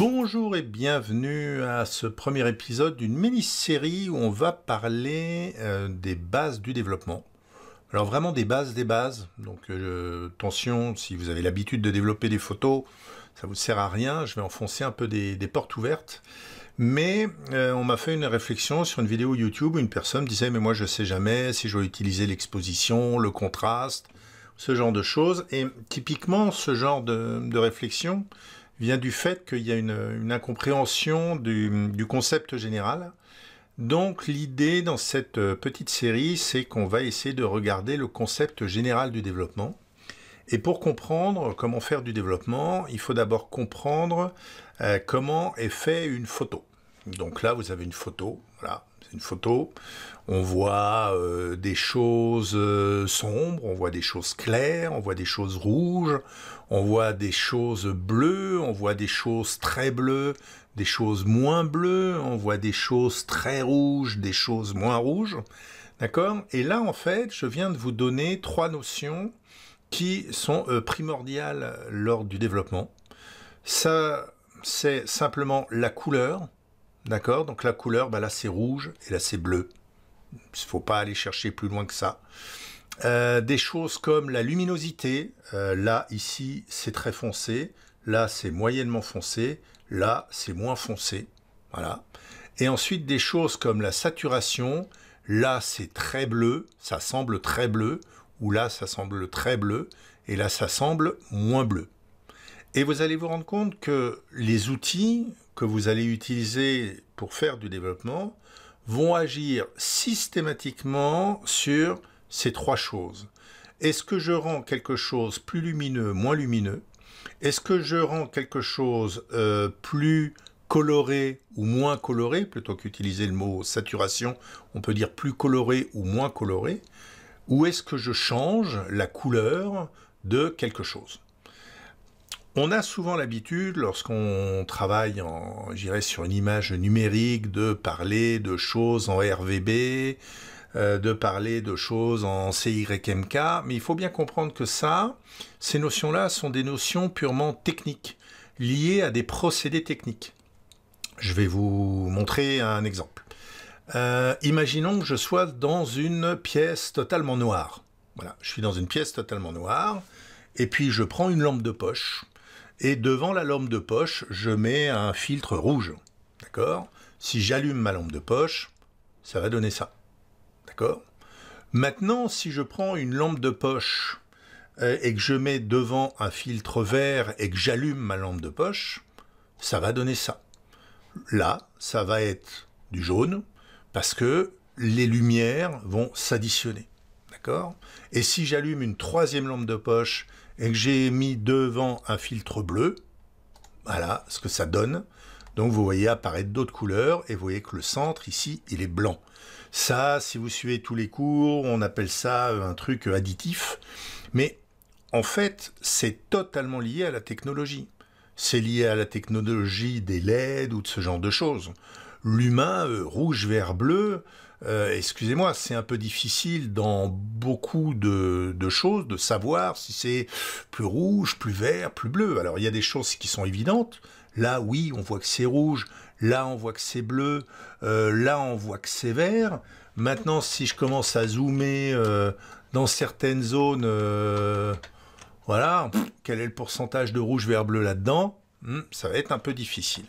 Bonjour et bienvenue à ce premier épisode d'une mini-série où on va parler euh, des bases du développement. Alors vraiment des bases des bases, donc euh, attention, si vous avez l'habitude de développer des photos, ça ne vous sert à rien, je vais enfoncer un peu des, portes ouvertes. Mais euh, on m'a fait une réflexion sur une vidéo YouTube où une personne disait mais moi je sais jamais si je vais utiliser l'exposition, le contraste, ce genre de choses. Et typiquement ce genre de réflexion, vient du fait qu'il y a une, incompréhension du, concept général. Donc l'idée dans cette euh, petite série, c'est qu'on va essayer de regarder le concept général du développement. Et pour comprendre comment faire du développement, il faut d'abord comprendre euh, comment est fait une photo. Donc là, vous avez une photo, voilà, c'est une photo. On voit euh, des choses euh, sombres, on voit des choses claires, on voit des choses rouges, on voit des choses bleues, on voit des choses très bleues, des choses moins bleues, on voit des choses très rouges, des choses moins rouges. D'accord Et là, en fait, je viens de vous donner trois notions qui sont euh, primordiales lors du développement. Ça, c'est simplement la couleur, D'accord Donc la couleur, bah là c'est rouge et là c'est bleu. Il ne faut pas aller chercher plus loin que ça. Euh, des choses comme la luminosité, euh, là ici c'est très foncé, là c'est moyennement foncé, là c'est moins foncé. Voilà. Et ensuite des choses comme la saturation, là c'est très bleu, ça semble très bleu, ou là ça semble très bleu, et là ça semble moins bleu. Et vous allez vous rendre compte que les outils que vous allez utiliser pour faire du développement vont agir systématiquement sur ces trois choses. Est-ce que je rends quelque chose plus lumineux, moins lumineux Est-ce que je rends quelque chose euh, plus coloré ou moins coloré, plutôt qu'utiliser le mot saturation, on peut dire plus coloré ou moins coloré, ou est-ce que je change la couleur de quelque chose on a souvent l'habitude, lorsqu'on travaille en, sur une image numérique, de parler de choses en RVB, euh, de parler de choses en CYMK, mais il faut bien comprendre que ça, ces notions-là sont des notions purement techniques, liées à des procédés techniques. Je vais vous montrer un exemple. Euh, imaginons que je sois dans une pièce totalement noire. Voilà, je suis dans une pièce totalement noire, et puis je prends une lampe de poche, et devant la lampe de poche, je mets un filtre rouge. D'accord Si j'allume ma lampe de poche, ça va donner ça. D'accord Maintenant, si je prends une lampe de poche euh, et que je mets devant un filtre vert et que j'allume ma lampe de poche, ça va donner ça. Là, ça va être du jaune parce que les lumières vont s'additionner. D'accord Et si j'allume une troisième lampe de poche et que j'ai mis devant un filtre bleu, voilà ce que ça donne. Donc vous voyez apparaître d'autres couleurs et vous voyez que le centre ici, il est blanc. Ça, si vous suivez tous les cours, on appelle ça euh, un truc euh, additif. Mais en fait, c'est totalement lié à la technologie. C'est lié à la technologie des LED ou de ce genre de choses. L'humain, euh, rouge, vert, bleu, euh, excusez-moi, c'est un peu difficile dans beaucoup de, choses de savoir si c'est plus rouge, plus vert, plus bleu. Alors il y a des choses qui sont évidentes. Là, oui, on voit que c'est rouge. Là, on voit que c'est bleu. Euh, là, on voit que c'est vert. Maintenant, si je commence à zoomer euh, dans certaines zones, voilà, quel est le pourcentage de rouge, vert, bleu là-dedans hmm, Ça va être un peu difficile.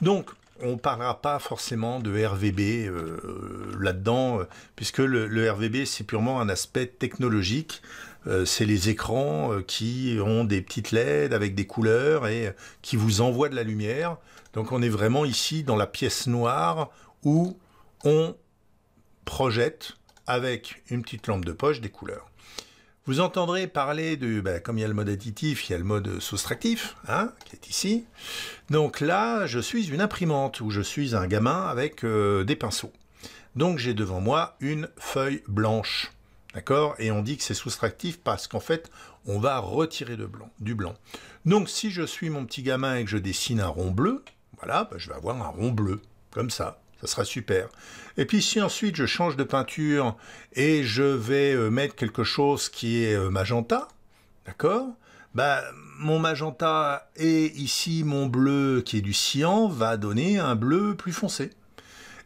Donc, on parlera pas forcément de RVB euh, là-dedans, euh, puisque le, RVB, c'est purement un aspect technologique. Euh, c'est les écrans qui ont des petites LED avec des couleurs et qui vous envoient de la lumière. Donc on est vraiment ici dans la pièce noire où on projette avec une petite lampe de poche des couleurs. Vous entendrez parler de, ben, comme il y a le mode additif, il y a le mode soustractif, hein, qui est ici. Donc là, je suis une imprimante ou je suis un gamin avec euh, des pinceaux. Donc j'ai devant moi une feuille blanche. D'accord Et on dit que c'est soustractif parce qu'en fait, on va retirer de blanc, du blanc. Donc si je suis mon petit gamin et que je dessine un rond bleu, voilà, ben, je vais avoir un rond bleu, comme ça ça sera super. Et puis si ensuite je change de peinture et je vais euh, mettre quelque chose qui est euh, magenta, d'accord bah, mon magenta et ici mon bleu qui est du cyan va donner un bleu plus foncé.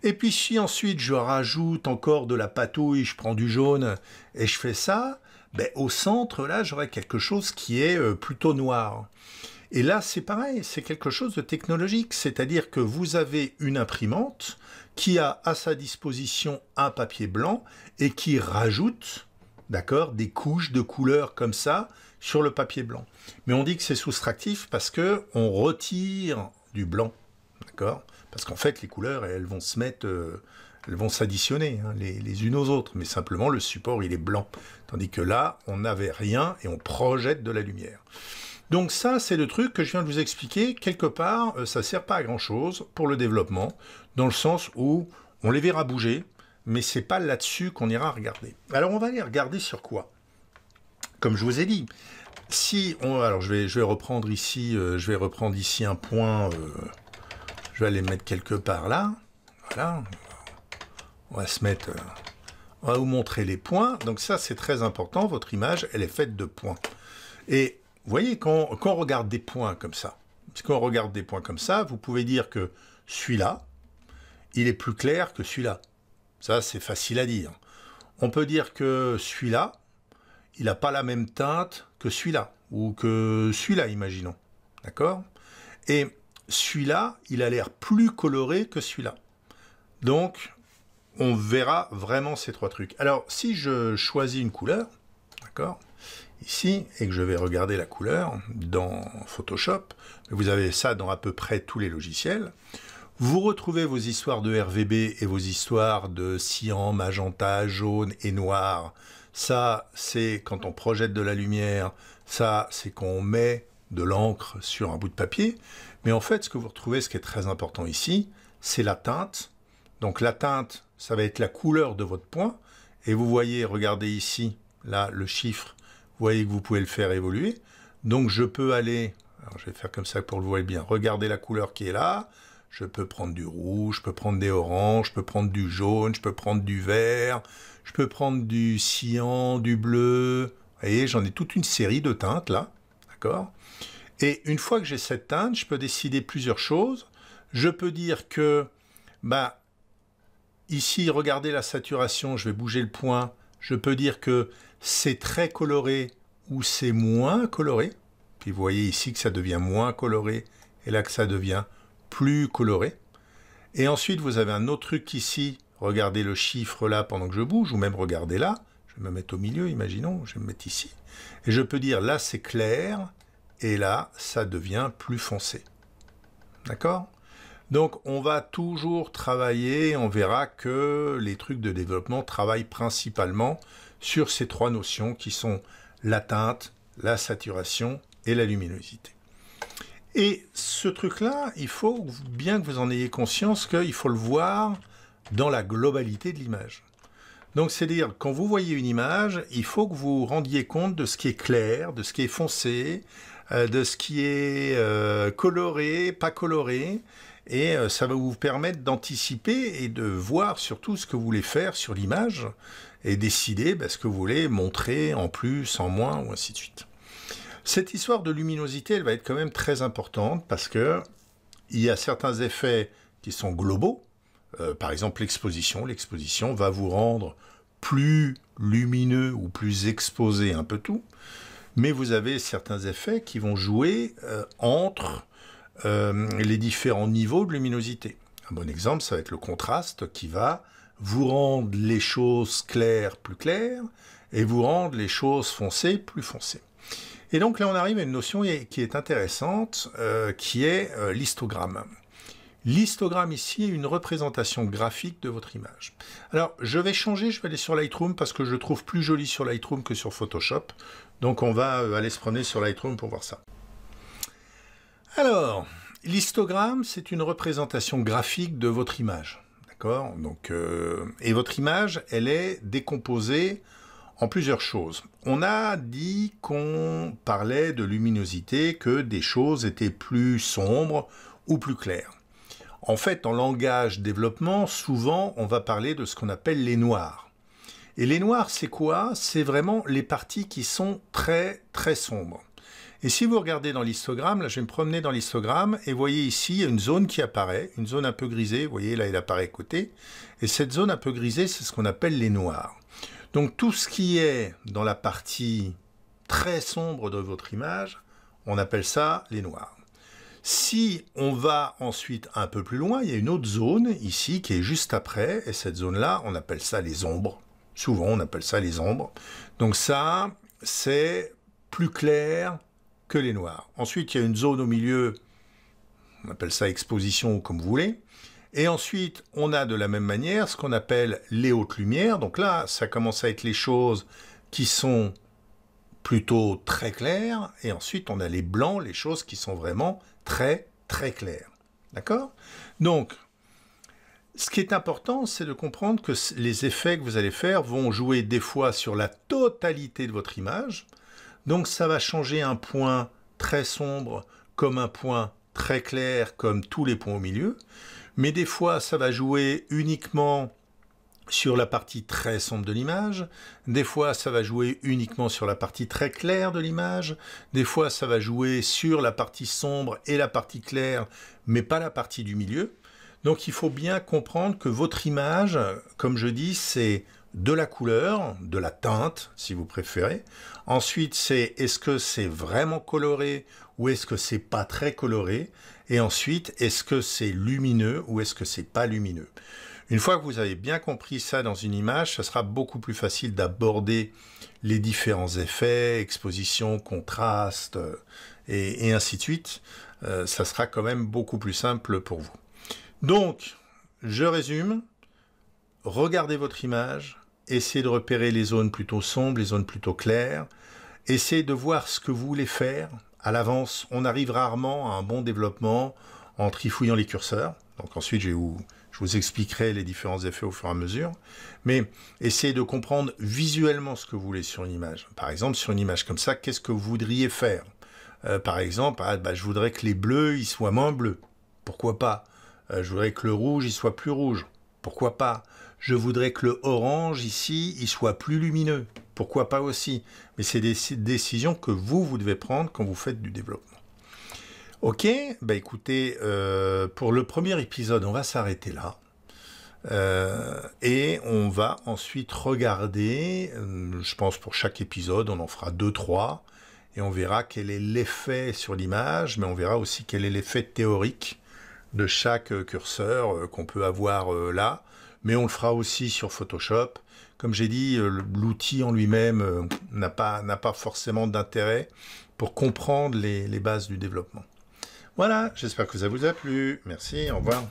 Et puis si ensuite je rajoute encore de la patouille, je prends du jaune et je fais ça, ben, au centre là j'aurai quelque chose qui est euh, plutôt noir. Et là, c'est pareil, c'est quelque chose de technologique, c'est-à-dire que vous avez une imprimante qui a à sa disposition un papier blanc et qui rajoute, d'accord, des couches de couleurs comme ça sur le papier blanc. Mais on dit que c'est soustractif parce que on retire du blanc, d'accord Parce qu'en fait, les couleurs, elles vont se mettre euh, elles vont s'additionner hein, les, les, unes aux autres, mais simplement le support il est blanc, tandis que là on n'avait rien et on projette de la lumière. Donc ça, c'est le truc que je viens de vous expliquer. Quelque part, euh, ça ne sert pas à grand-chose pour le développement, dans le sens où on les verra bouger, mais ce n'est pas là-dessus qu'on ira regarder. Alors on va aller regarder sur quoi Comme je vous ai dit, si on... Alors je vais, je vais reprendre ici, euh, je vais reprendre ici un point, euh, je vais aller mettre quelque part là, voilà, on va se mettre... on va vous montrer les points, donc ça c'est très important, votre image elle est faite de points. Et vous voyez, quand, on regarde des points comme ça, quand on regarde des points comme ça, vous pouvez dire que celui-là, il est plus clair que celui-là. Ça, c'est facile à dire. On peut dire que celui-là, il n'a pas la même teinte que celui-là, ou que celui-là, imaginons. D'accord Et celui-là, il a l'air plus coloré que celui-là. Donc, on verra vraiment ces trois trucs. Alors, si je choisis une couleur, Ici, et que je vais regarder la couleur dans Photoshop, vous avez ça dans à peu près tous les logiciels, vous retrouvez vos histoires de RVB et vos histoires de cyan, magenta, jaune et noir. Ça, c'est quand on projette de la lumière. Ça, c'est quand on met de l'encre sur un bout de papier. Mais en fait, ce que vous retrouvez, ce qui est très important ici, c'est la teinte. Donc la teinte, ça va être la couleur de votre point. Et vous voyez, regardez ici, Là, le chiffre, vous voyez que vous pouvez le faire évoluer. Donc, je peux aller, je vais faire comme ça pour le voir bien, regardez la couleur qui est là. Je peux prendre du rouge, je peux prendre des oranges, je peux prendre du jaune, je peux prendre du vert, je peux prendre du cyan, du bleu. Vous voyez, j'en ai toute une série de teintes là. D'accord Et une fois que j'ai cette teinte, je peux décider plusieurs choses. Je peux dire que, bah, ici, regardez la saturation, je vais bouger le point. Je peux dire que c'est très coloré ou c'est moins coloré. Puis vous voyez ici que ça devient moins coloré et là que ça devient plus coloré. Et ensuite, vous avez un autre truc ici. Regardez le chiffre là pendant que je bouge, ou même regardez là. Je vais me mettre au milieu, imaginons, je vais me mettre ici. Et je peux dire là c'est clair, et là ça devient plus foncé. D'accord donc on va toujours travailler, on verra que les trucs de développement travaillent principalement sur ces trois notions qui sont la teinte, la saturation et la luminosité. Et ce truc-là, il faut bien que vous en ayez conscience qu'il faut le voir dans la globalité de l'image. Donc c'est-à-dire, quand vous voyez une image, il faut que vous vous rendiez compte de ce qui est clair, de ce qui est foncé, euh, de ce qui est euh, coloré, pas coloré, et euh, ça va vous permettre d'anticiper et de voir surtout ce que vous voulez faire sur l'image et décider bah, ce que vous voulez montrer en plus, en moins, ou ainsi de suite. Cette histoire de luminosité, elle va être quand même très importante parce que il y a certains effets qui sont globaux. Euh, par exemple, l'exposition. L'exposition va vous rendre plus lumineux ou plus exposé un peu tout. Mais vous avez certains effets qui vont jouer euh, entre euh, les différents niveaux de luminosité. Un bon exemple, ça va être le contraste qui va vous rendent les choses claires plus claires et vous rendent les choses foncées plus foncées. Et donc là, on arrive à une notion qui est intéressante, qui est euh, euh, l'histogramme. L'histogramme ici est une représentation graphique de votre image. Alors, je vais changer, je vais aller sur Lightroom parce que je trouve plus joli sur Lightroom que sur Photoshop. Donc, on va euh, aller se promener sur Lightroom pour voir ça. Alors, l'histogramme, c'est une représentation graphique de votre image. Euh, et votre image, elle est décomposée en plusieurs choses. On a dit qu'on parlait de luminosité, que des choses étaient plus sombres ou plus claires. En fait, en langage développement, souvent, on va parler de ce qu'on appelle les noirs. Et les noirs, c'est quoi C'est vraiment les parties qui sont très, très sombres. Et si vous regardez dans l'histogramme, là je vais me promener dans l'histogramme et voyez ici il y a une zone qui apparaît, une zone un peu grisée, vous voyez là elle apparaît côté, et cette zone un peu grisée c'est ce qu'on appelle les noirs. Donc tout ce qui est dans la partie très sombre de votre image, on appelle ça les noirs. Si on va ensuite un peu plus loin, il y a une autre zone ici qui est juste après, et cette zone-là, on appelle ça les ombres. Souvent, on appelle ça les ombres. Donc ça, c'est plus clair, que les noirs. Ensuite, il y a une zone au milieu, on appelle ça exposition comme vous voulez. Et ensuite, on a de la même manière ce qu'on appelle les hautes lumières. Donc là, ça commence à être les choses qui sont plutôt très claires. Et ensuite, on a les blancs, les choses qui sont vraiment très, très claires. D'accord Donc, ce qui est important, c'est de comprendre que les effets que vous allez faire vont jouer des fois sur la totalité de votre image, donc ça va changer un point très sombre comme un point très clair comme tous les points au milieu. Mais des fois, ça va jouer uniquement sur la partie très sombre de l'image, des fois ça va jouer uniquement sur la partie très claire de l'image, des fois ça va jouer sur la partie sombre et la partie claire, mais pas la partie du milieu. Donc il faut bien comprendre que votre image, comme je dis, c'est de la couleur, de la teinte, si vous préférez. Ensuite, c'est est-ce que c'est vraiment coloré ou est-ce que c'est pas très coloré Et ensuite, est-ce que c'est lumineux ou est-ce que c'est pas lumineux Une fois que vous avez bien compris ça dans une image, ce sera beaucoup plus facile d'aborder les différents effets, exposition, contraste euh, et, ainsi de suite. Euh, ça sera quand même beaucoup plus simple pour vous. Donc, je résume. Regardez votre image, essayez de repérer les zones plutôt sombres, les zones plutôt claires, essayez de voir ce que vous voulez faire à l'avance. On arrive rarement à un bon développement en trifouillant les curseurs. Donc ensuite, je vous, je vous expliquerai les différents effets au fur et à mesure. Mais essayez de comprendre visuellement ce que vous voulez sur une image. Par exemple, sur une image comme ça, qu'est-ce que vous voudriez faire euh, Par exemple, ah, bah, je voudrais que les bleus soient moins bleus. Pourquoi pas euh, Je voudrais que le rouge soit plus rouge. Pourquoi pas je voudrais que le orange ici, il soit plus lumineux. Pourquoi pas aussi Mais c'est des décisions que vous, vous devez prendre quand vous faites du développement. Ok, bah écoutez, euh, pour le premier épisode, on va s'arrêter là. Euh, et on va ensuite regarder, euh, je pense pour chaque épisode, on en fera 2-3, et on verra quel est l'effet sur l'image, mais on verra aussi quel est l'effet théorique de chaque curseur qu'on peut avoir là mais on le fera aussi sur Photoshop. Comme j'ai dit, euh, l'outil en lui-même euh, n'a pas, pas forcément d'intérêt pour comprendre les, les bases du développement. Voilà, j'espère que ça vous a plu. Merci, au revoir.